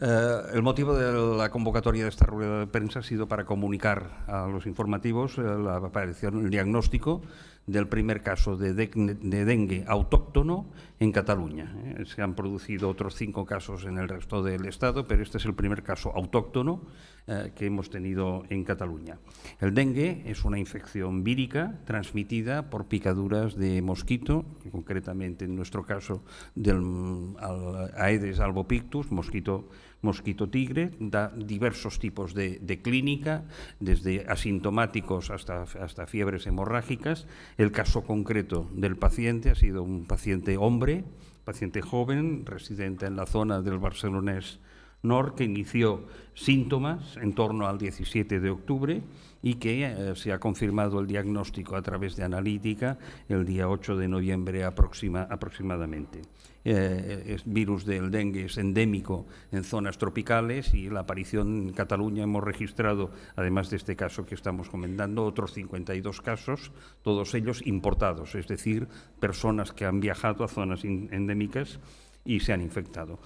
Eh, el motivo de la convocatoria de esta rueda de prensa ha sido para comunicar a los informativos eh, la aparición, el diagnóstico del primer caso de, dengue autóctono en Cataluña. Eh, se han producido otros cinco casos en el resto del Estado, pero este es el primer caso autóctono que hemos tenido en Cataluña. El dengue es una infección vírica transmitida por picaduras de mosquito, concretamente en nuestro caso del Aedes albopictus, mosquito mosquito tigre, da diversos tipos de, clínica, desde asintomáticos hasta, hasta fiebres hemorrágicas. El caso concreto del paciente ha sido un paciente hombre, paciente joven, residente en la zona del barcelonés NOR que inició síntomas en torno al 17 de octubre y que eh, se ha confirmado el diagnóstico a través de analítica el día 8 de noviembre aproximadamente. el eh, eh, virus del dengue es endémico en zonas tropicales y la aparición en Cataluña hemos registrado, además de este caso que estamos comentando, otros 52 casos, todos ellos importados, es decir, personas que han viajado a zonas endémicas y se han infectado.